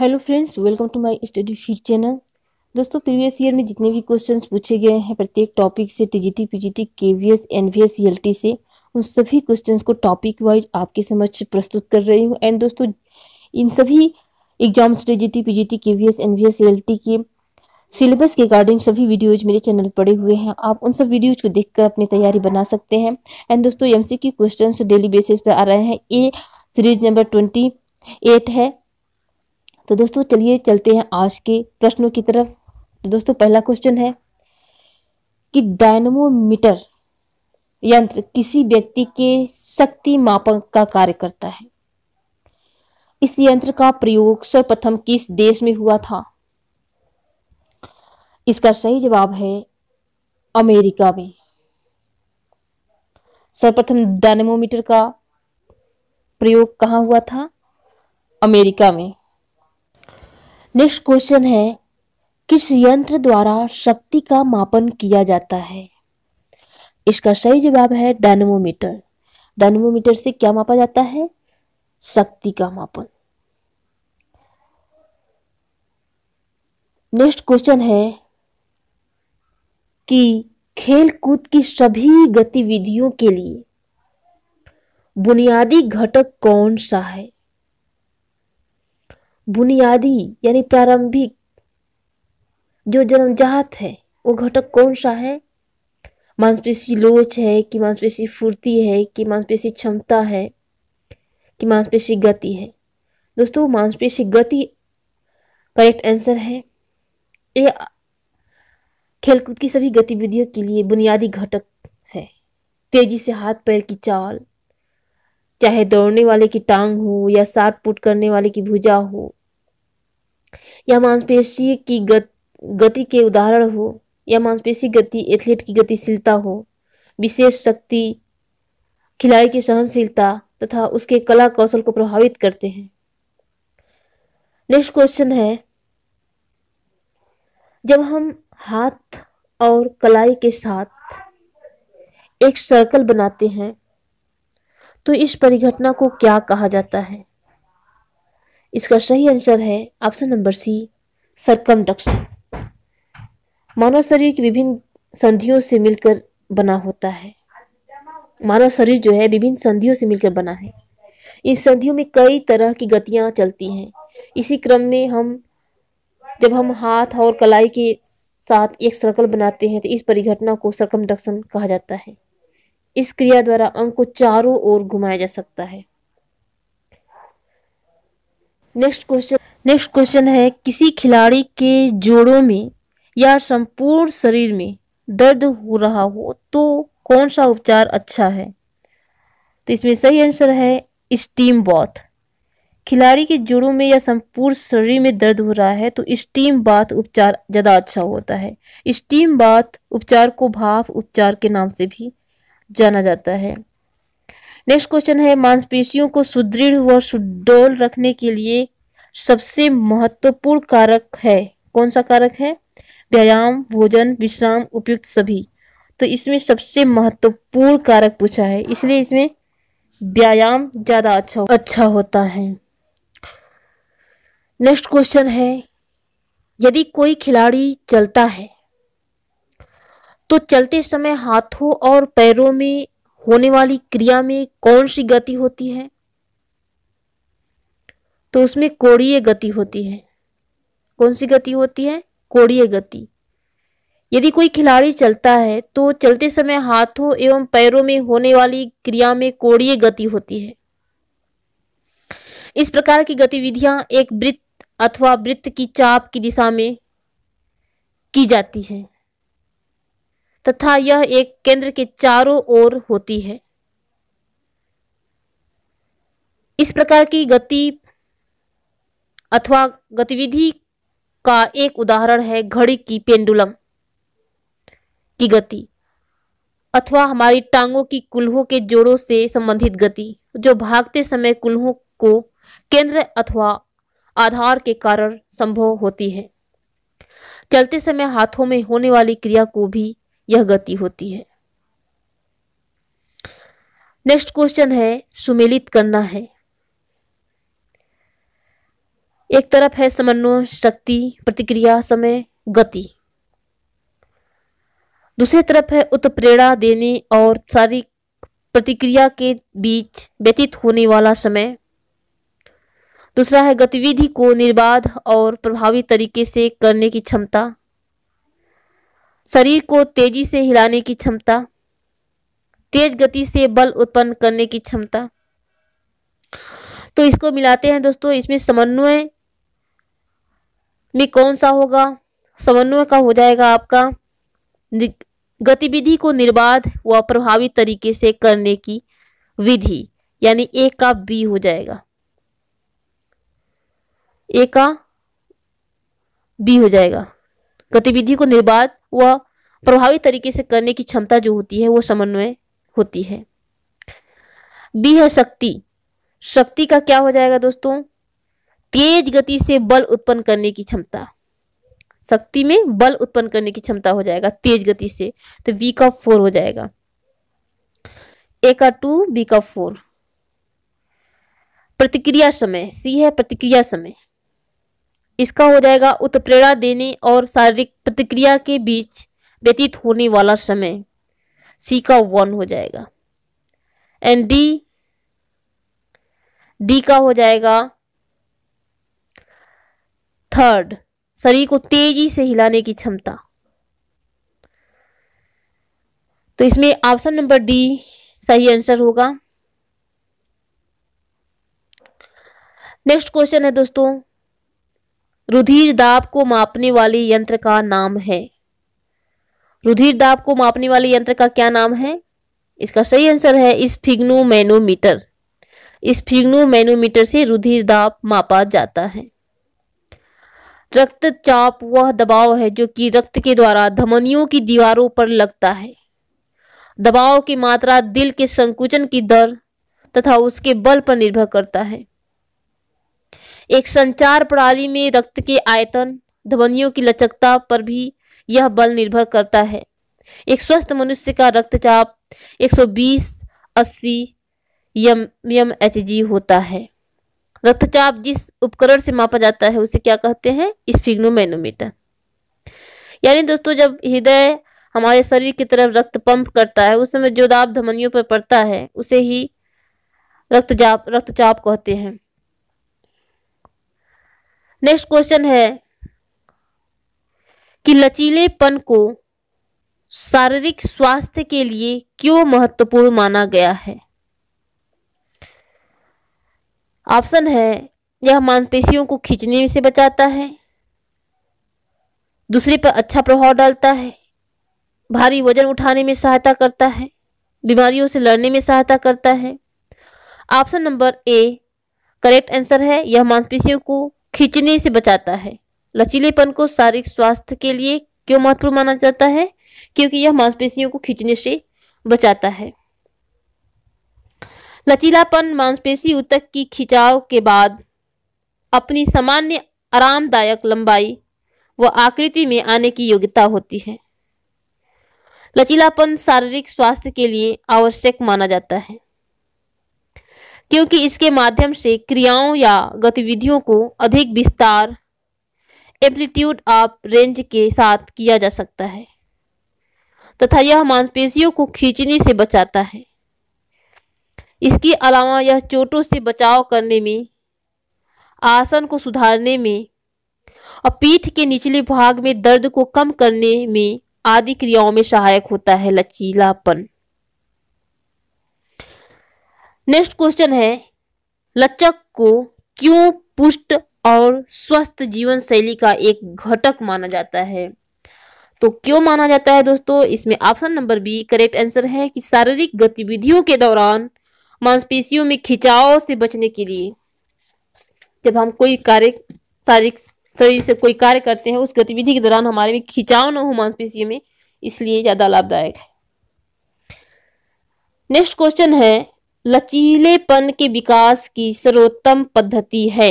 hello friends welcome to my study sheet channel दोस्तों previous year में जितने भी क्वेश्चंस पूछे गए हैं प्रत्येक टॉपिक से TGT PGT KVS NVS ELT से उन सभी क्वेश्चंस को टॉपिक वाइज आपके समक्ष प्रस्तुत कर रही हूँ एंड दोस्तों इन सभी exams TGT PGT KVS NVS ELT के सिलेबस के अकॉर्डिंग सभी वीडियोज मेरे चैनल पड़े हुए हैं आप उन सब वीडियोज को देखकर अपनी तैयारी बना सकते हैं एंड दोस्तों एमसीक्यू क्वेश्चंस डेली बेसिस पे आ रहे हैं A series number twenty eight है तो दोस्तों चलिए चलते हैं आज के प्रश्नों की तरफ तो दोस्तों पहला क्वेश्चन है कि डायनमोमीटर यंत्र किसी व्यक्ति के शक्ति मापक का कार्य करता है इस यंत्र का प्रयोग सर्वप्रथम किस देश में हुआ था इसका सही जवाब है अमेरिका में सर्वप्रथम डायनेमोमीटर का प्रयोग कहाँ हुआ था अमेरिका में नेक्स्ट क्वेश्चन है किस यंत्र द्वारा शक्ति का मापन किया जाता है इसका सही जवाब है डायनेमोमीटर डायनेमोमीटर से क्या मापा जाता है शक्ति का मापन नेक्स्ट क्वेश्चन है कि खेल कूद की सभी गतिविधियों के लिए बुनियादी घटक कौन सा है बुनियादी यानी प्रारंभिक जो जन्मजात है वो घटक कौन सा है मांसपेशी लोच है कि मांसपेशी फुर्ती है कि मांसपेशी क्षमता है कि मांसपेशी गति है दोस्तों मांसपेशी गति करेक्ट आंसर है ये खेलकूद की सभी गतिविधियों के लिए बुनियादी घटक है तेजी से हाथ पैर की चाल चाहे दौड़ने वाले की टांग हो या साठ पुट करने वाले की भुजा हो या मांसपेशी की गत, गति के उदाहरण हो या मांसपेशी गति एथलीट की गतिशीलता हो विशेष शक्ति खिलाड़ी की सहनशीलता तथा उसके कला कौशल को प्रभावित करते हैं नेक्स्ट क्वेश्चन है जब हम हाथ और कलाई के साथ एक सर्कल बनाते हैं तो इस परिघटना को क्या कहा जाता है इसका सही आंसर है ऑप्शन नंबर सी सरकम मानव शरीर की विभिन्न संधियों से मिलकर बना होता है मानव शरीर जो है विभिन्न संधियों से मिलकर बना है इन संधियों में कई तरह की गतियां चलती हैं इसी क्रम में हम जब हम हाथ और कलाई के साथ एक सर्कल बनाते हैं तो इस परिघटना को सर्कम कहा जाता है इस क्रिया द्वारा अंक को चारों ओर घुमाया जा सकता है नेक्स्ट क्वेश्चन नेक्स्ट क्वेश्चन है किसी खिलाड़ी के जोड़ों में या संपूर्ण शरीर में दर्द हो रहा हो तो कौन सा उपचार अच्छा है तो इसमें सही आंसर है स्टीम बॉथ खिलाड़ी के जोड़ों में या संपूर्ण शरीर में दर्द हो रहा है तो स्टीम बाथ उपचार ज़्यादा अच्छा होता है स्टीम बाथ उपचार को भाप उपचार के नाम से भी जाना जाता है नेक्स्ट क्वेश्चन है मांसपेशियों को सुदृढ़ व सुडोल रखने के लिए सबसे महत्वपूर्ण कारक है कौन सा कारक है व्यायाम भोजन विश्राम उपयुक्त सभी तो इसमें सबसे महत्वपूर्ण कारक पूछा है इसलिए इसमें व्यायाम ज़्यादा अच्छा अच्छा होता है नेक्स्ट क्वेश्चन है यदि कोई खिलाड़ी चलता है तो चलते समय हाथों और पैरों में होने वाली क्रिया में कौन सी गति होती है तो उसमें कोड़ीय गति होती है कौन सी गति होती है कोड़ीय गति यदि कोई खिलाड़ी चलता है तो चलते समय हाथों एवं पैरों में होने वाली क्रिया में कोड़ीय गति होती है इस प्रकार की गतिविधियां एक वृत्त अथवा वृत्त की चाप की दिशा में की जाती है तथा यह एक केंद्र के चारों ओर होती है इस प्रकार की गति अथवा गतिविधि का एक उदाहरण है घड़ी की पेंडुलम की गति अथवा हमारी टांगों की कुल्हों के जोड़ों से संबंधित गति जो भागते समय कुल्हों को केंद्र अथवा आधार के कारण संभव होती है चलते समय हाथों में होने वाली क्रिया को भी यह गति होती है नेक्स्ट क्वेश्चन है सुमेलित करना है एक तरफ है समन्वय शक्ति प्रतिक्रिया समय गति दूसरी तरफ है उत्प्रेरणा देने और शारीरिक प्रतिक्रिया के बीच व्यतीत होने वाला समय दूसरा है गतिविधि को निर्बाध और प्रभावी तरीके से करने की क्षमता शरीर को तेजी से हिलाने की क्षमता तेज गति से बल उत्पन्न करने की क्षमता तो इसको मिलाते हैं दोस्तों इसमें समन्वय में कौन सा होगा समन्वय का हो जाएगा आपका गतिविधि को निर्बाध व प्रभावी तरीके से करने की विधि यानी ए का बी हो जाएगा ए का बी हो जाएगा गतिविधि को निर्बाध व प्रभावी तरीके से करने की क्षमता जो होती है वो समन्वय होती है बी है शक्ति शक्ति का क्या हो जाएगा दोस्तों तेज गति से बल उत्पन्न करने की क्षमता शक्ति में बल उत्पन्न करने की क्षमता हो जाएगा तेज गति से तो वी का फोर हो जाएगा ए का टू बी का फोर प्रतिक्रिया समय सी है प्रतिक्रिया समय इसका हो जाएगा उत्प्रेरणा देने और शारीरिक प्रतिक्रिया के बीच व्यतीत होने वाला समय सी का वन हो जाएगा एंड डी डी का हो जाएगा थर्ड शरीर को तेजी से हिलाने की क्षमता तो इसमें ऑप्शन नंबर डी सही आंसर होगा नेक्स्ट क्वेश्चन है दोस्तों रुधिर दाब को मापने वाले यंत्र का नाम है रुधिर दाब को मापने वाले यंत्र का क्या नाम है इसका सही आंसर है इस इस मैनोमीटर फिग्नो मैनोमीटर से रुधिर दाब मापा जाता है रक्तचाप वह दबाव है जो कि रक्त के द्वारा धमनियों की दीवारों पर लगता है दबाव की मात्रा दिल के संकुचन की दर तथा उसके बल पर निर्भर करता है एक संचार प्रणाली में रक्त के आयतन ध्वनियों की लचकता पर भी यह बल निर्भर करता है एक स्वस्थ मनुष्य का रक्तचाप 120 सौ बीस अस्सी एच होता है रक्तचाप जिस उपकरण से मापा जाता है उसे क्या कहते हैं स्फिग्नोमैनोमीटर यानी दोस्तों जब हृदय हमारे शरीर की तरफ रक्त पंप करता है उस समय जो दाब धमनियों पर पड़ता है उसे ही रक्तचाप रक्तचाप कहते हैं नेक्स्ट क्वेश्चन है कि लचीलेपन को शारीरिक स्वास्थ्य के लिए क्यों महत्वपूर्ण माना गया है ऑप्शन है यह मांसपेशियों को खींचने से बचाता है दूसरे पर अच्छा प्रभाव डालता है भारी वजन उठाने में सहायता करता है बीमारियों से लड़ने में सहायता करता है option number A correct answer है यह मांसपेशियों को खींचने से बचाता है लचीलेपन को शारीरिक स्वास्थ्य के लिए क्यों महत्वपूर्ण माना जाता है क्योंकि यह मांसपेशियों को खींचने से बचाता है लचीलापन मांसपेशी उतक की खिंचाव के बाद अपनी सामान्य आरामदायक लंबाई व आकृति में आने की योग्यता होती है लचीलापन शारीरिक स्वास्थ्य के लिए आवश्यक माना जाता है क्योंकि इसके माध्यम से क्रियाओं या गतिविधियों को अधिक विस्तार एम्पलीट्यूड ऑफ रेंज के साथ किया जा सकता है तथा यह मांसपेशियों को खींचने से बचाता है इसके अलावा यह चोटों से बचाव करने में आसन को सुधारने में और पीठ के निचले भाग में दर्द को कम करने में आदि क्रियाओं में सहायक होता है लचीलापन नेक्स्ट क्वेश्चन है लचक को क्यों पुष्ट और स्वस्थ जीवन शैली का एक घटक माना जाता है तो क्यों माना जाता है दोस्तों इसमें option number B correct answer है कि शारीरिक गतिविधियों के दौरान मांसपेशियों में खिंचाव से बचने के लिए जब हम कोई कार्य शारीरिक शरीर से कोई कार्य करते हैं उस गतिविधि के दौरान हमारे में खिंचाव ना हो मांसपेशियों में इसलिए ज़्यादा लाभदायक है नेक्स्ट क्वेश्चन है लचीलेपन के विकास की सर्वोत्तम पद्धति है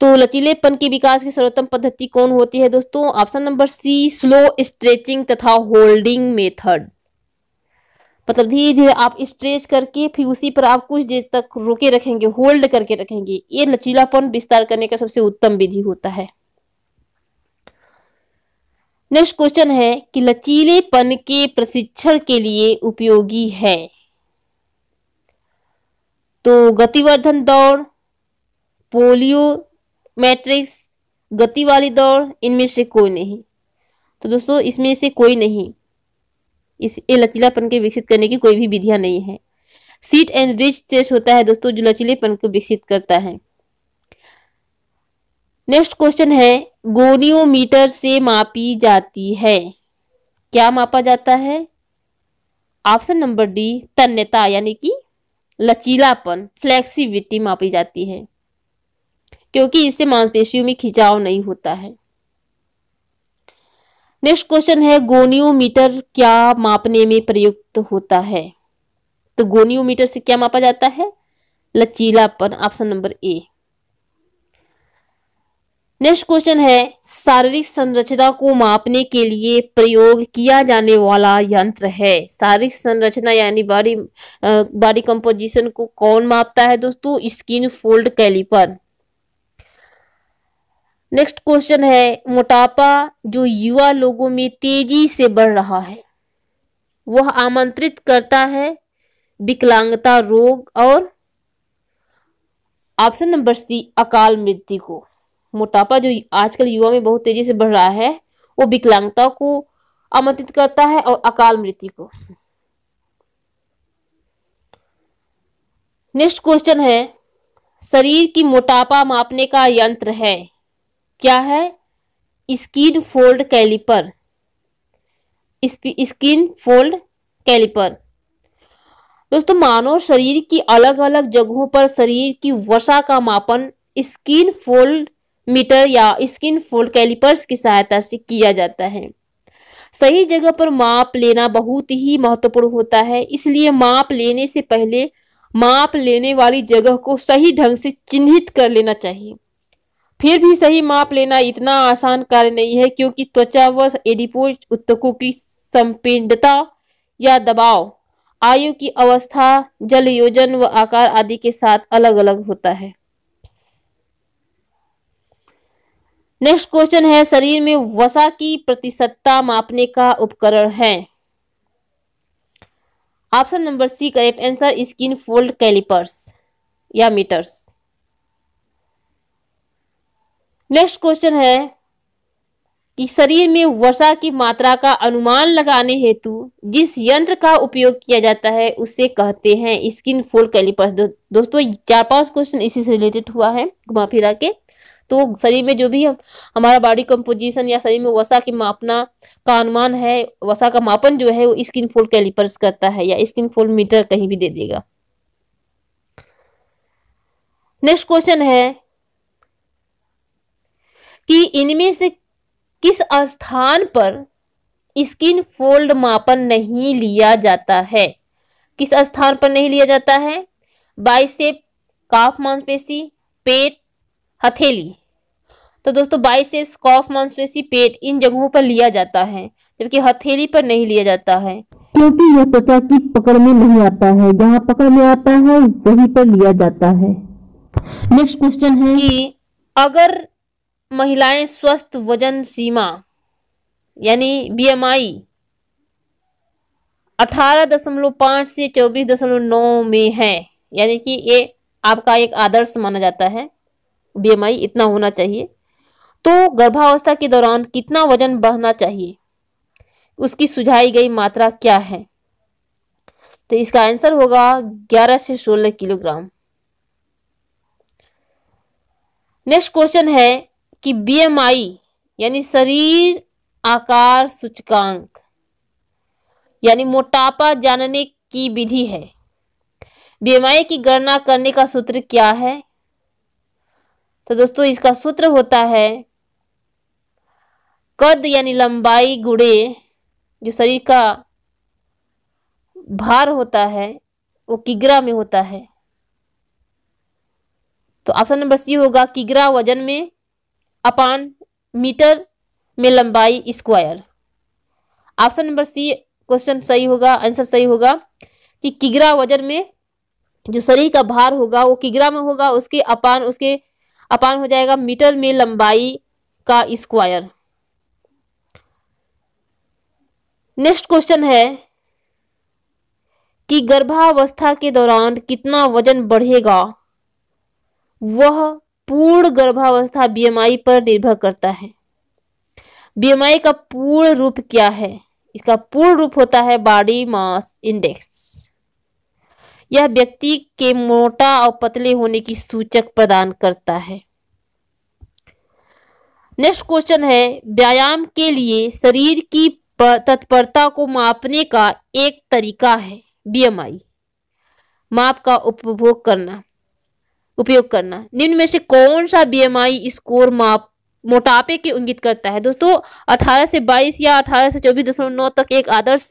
तो लचीलेपन के विकास की सर्वोत्तम पद्धति कौन होती है दोस्तों option number C slow stretching तथा होल्डिंग मेथड मतलब धीरे धीरे आप स्ट्रेच करके फिर उसी पर आप कुछ देर तक रोके रखेंगे होल्ड करके रखेंगे ये लचीलापन विस्तार करने का सबसे उत्तम विधि होता है नेक्स्ट क्वेश्चन है कि लचीलेपन के प्रशिक्षण के लिए उपयोगी है तो गतिवर्धन दौड़ पोलियो मैट्रिक्स गति वाली दौड़ इनमें से कोई नहीं तो दोस्तों इसमें से कोई नहीं इस लचीलापन के विकसित करने की कोई भी विधियां नहीं है सीट एंड रिच टेस्ट होता है दोस्तों जो लचीलेपन को विकसित करता है नेक्स्ट क्वेश्चन है गोनियोमीटर से मापी जाती है क्या मापा जाता है ऑप्शन नंबर डी तन्यता यानी कि लचीलापन फ्लेक्सिबिलिटी मापी जाती है क्योंकि इससे मांसपेशियों में खिंचाव नहीं होता है नेक्स्ट क्वेश्चन है गोनियोमीटर क्या मापने में प्रयुक्त होता है तो गोनियोमीटर से क्या मापा जाता है लचीलापन option number A next question है शारीरिक संरचना को मापने के लिए प्रयोग किया जाने वाला यंत्र है शारीरिक संरचना यानी बॉडी बॉडी कंपोजिशन को कौन मापता है दोस्तों skin fold caliper next question है मोटापा जो युवा लोगों में तेजी से बढ़ रहा है वह आमंत्रित करता है विकलांगता रोग और ऑप्शन नंबर सी अकाल मृत्यु को मोटापा जो आजकल युवा में बहुत तेजी से बढ़ रहा है वो विकलांगता को आमंत्रित करता है और अकाल मृत्यु को नेक्स्ट क्वेश्चन है शरीर की मोटापा मापने का यंत्र है क्या है skin fold caliper skin fold caliper दोस्तों मानव शरीर की अलग अलग जगहों पर शरीर की वसा का मापन स्किन फोल्ड मीटर या स्किन फोल्ड कैलिपर्स की सहायता से किया जाता है सही जगह पर माप लेना बहुत ही महत्वपूर्ण होता है इसलिए माप लेने से पहले माप लेने वाली जगह को सही ढंग से चिन्हित कर लेना चाहिए फिर भी सही माप लेना इतना आसान कार्य नहीं है क्योंकि त्वचा व एडिपोज उत्तकों की संपीडता या दबाव आयु की अवस्था जल योजन व आकार आदि के साथ अलग अलग होता है नेक्स्ट क्वेश्चन है शरीर में वसा की प्रतिशतता मापने का उपकरण है option number C correct answer skin fold calipers या मीटर्स नेक्स्ट क्वेश्चन है कि शरीर में वर्षा की मात्रा का अनुमान लगाने हेतु जिस यंत्र का उपयोग किया जाता है उसे कहते हैं स्किन फोल्ड कैलिपर्स दो, दोस्तों चार पांच क्वेश्चन इसी से रिलेटेड हुआ है घुमा फिरा के तो शरीर में जो भी हम हमारा बॉडी कंपोजिशन या शरीर में वसा की मापना का अनुमान है वसा का मापन जो है वो स्किन फोल्ड कैलिपर्स करता है या स्किन फोल्ड मीटर कहीं भी दे देगा नेक्स्ट क्वेश्चन है कि इनमें से किस स्थान पर स्किन फोल्ड मापन नहीं लिया जाता है किस स्थान पर नहीं लिया जाता है बाइसेप काफ मांसपेशी पेट हथेली तो दोस्तों बाइस से स्कॉफ मांसपेशी पेट इन जगहों पर लिया जाता है जबकि हथेली पर नहीं लिया जाता है क्योंकि यह त्वचा की पकड़ में नहीं आता है जहाँ पकड़ में आता है वहीं पर लिया जाता है नेक्स्ट क्वेश्चन है कि अगर महिलाएं स्वस्थ वजन सीमा यानी बीएमआई 18.5 से 24.9 में है यानी कि ये आपका एक आदर्श माना जाता है बीएमआई इतना होना चाहिए तो गर्भावस्था के दौरान कितना वजन बढ़ना चाहिए उसकी सुझाई गई मात्रा क्या है तो इसका आंसर होगा 11 से 16 किलोग्राम नेक्स्ट क्वेश्चन है कि बीएमआई यानी शरीर आकार सूचकांक यानी मोटापा जानने की विधि है बीएमआई की गणना करने का सूत्र क्या है तो दोस्तों इसका सूत्र होता है कद यानी लंबाई गुड़े जो शरीर का भार होता है वो किग्रा में होता है तो ऑप्शन नंबर सी होगा किग्रा वजन में अपान मीटर में लंबाई square option number C question सही होगा आंसर सही होगा कि किग्रा वजन में जो शरीर का भार होगा वो किग्रा में होगा उसके अपान उसके अपान हो जाएगा मीटर में लंबाई का स्क्वायर नेक्स्ट क्वेश्चन है कि गर्भावस्था के दौरान कितना वजन बढ़ेगा वह पूर्ण गर्भावस्था बीएमआई पर निर्भर करता है बीएमआई का पूर्ण रूप क्या है इसका पूर्ण रूप होता है बॉडी मास इंडेक्स यह व्यक्ति के मोटा और पतले होने की सूचक प्रदान करता है नेक्स्ट क्वेश्चन है व्यायाम के लिए शरीर की तत्परता को मापने का एक तरीका है बीएमआई माप का उपभोग करना उपयोग करना निम्न में से कौन सा बीएमआई स्कोर माप मोटापे की इंगित करता है दोस्तों 18 से 22 या 18 से चौबीस दशमलव नौ तक एक आदर्श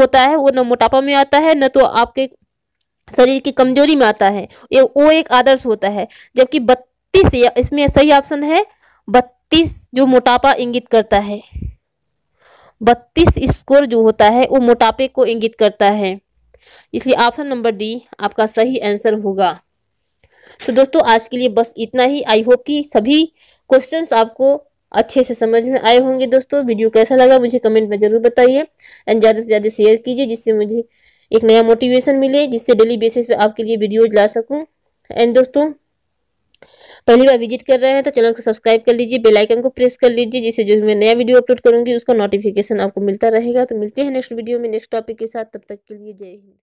होता है वो न मोटापा में आता है न तो आपके शरीर की कमजोरी में आता है ये वो एक आदर्श होता है जबकि बत्तीस इसमें सही ऑप्शन है बत्तीस जो मोटापा इंगित करता है बत्तीस स्कोर जो होता है वो मोटापे को इंगित करता है इसलिए ऑप्शन नंबर डी आपका सही आंसर होगा तो दोस्तों आज के लिए बस इतना ही आई होप कि सभी क्वेश्चंस आपको अच्छे से समझ में आए होंगे दोस्तों वीडियो कैसा लगा मुझे कमेंट में जरूर बताइए एंड ज़्यादा से ज़्यादा शेयर कीजिए जिससे मुझे एक नया मोटिवेशन मिले जिससे डेली बेसिस पे आपके लिए वीडियोज ला सकूँ एंड दोस्तों पहली बार विजिट कर रहे हैं तो चैनल को सब्सक्राइब कर लीजिए बेल आइकन को प्रेस कर लीजिए जिससे जो भी मैं नया वीडियो अपलोड करूंगी उसका नोटिफिकेशन आपको मिलता रहेगा तो मिलते हैं नेक्स्ट वीडियो में नेक्स्ट टॉपिक के साथ तब तक के लिए जय हिंद